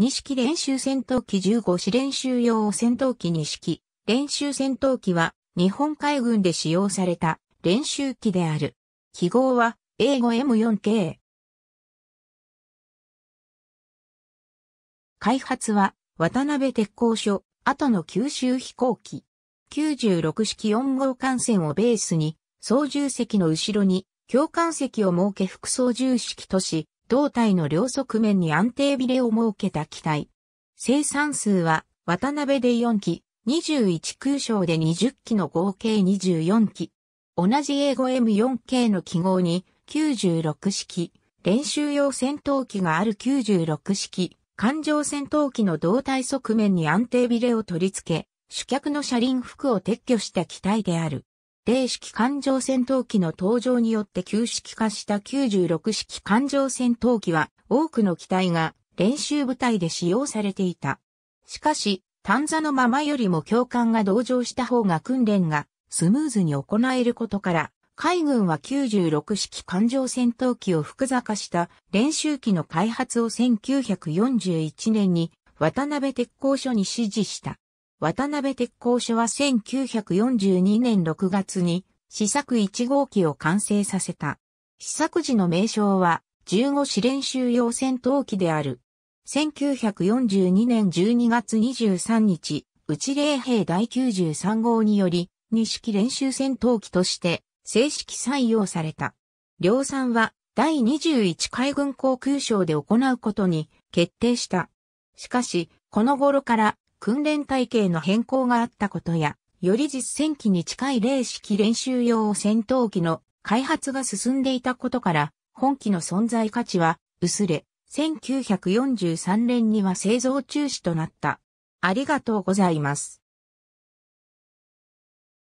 2式練習戦闘機15式練習用戦闘機2式。練習戦闘機は日本海軍で使用された練習機である。記号は英語 M4K。開発は渡辺鉄工所、後の九州飛行機。96式4号艦船をベースに、操縦席の後ろに、共艦席を設け副操縦式とし、胴体の両側面に安定ビレを設けた機体。生産数は渡辺で4機、21空章で20機の合計24機。同じ英語 M4 k の記号に96式、練習用戦闘機がある96式、艦上戦闘機の胴体側面に安定ビレを取り付け、主脚の車輪服を撤去した機体である。零式艦上戦闘機の登場によって旧式化した96式艦上戦闘機は多くの機体が練習部隊で使用されていた。しかし、単座のままよりも教官が同乗した方が訓練がスムーズに行えることから、海軍は96式艦上戦闘機を複雑化した練習機の開発を1941年に渡辺鉄工所に指示した。渡辺鉄工所は1942年6月に試作1号機を完成させた。試作時の名称は15試練習用戦闘機である。1942年12月23日、内霊兵第93号により、二式練習戦闘機として正式採用された。量産は第21海軍航空省で行うことに決定した。しかし、この頃から訓練体系の変更があったことや、より実戦機に近い零式練習用戦闘機の開発が進んでいたことから、本機の存在価値は薄れ、1943年には製造中止となった。ありがとうございます。